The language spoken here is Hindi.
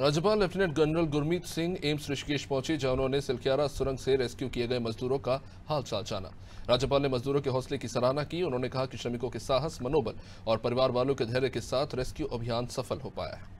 राज्यपाल lieutenant general Gurmeet Singh AIIMS Rishikesh पहुंचे जहां उन्होंने सिलकियारा सुरंग से रेस्क्यू किए गए मजदूरों का हालचाल जाना राज्यपाल ने मजदूरों के हौसले की सराहना की उन्होंने कहा कि श्रमिकों के साहस मनोबल और परिवार वालों के धैर्य के साथ रेस्क्यू अभियान सफल हो पाया है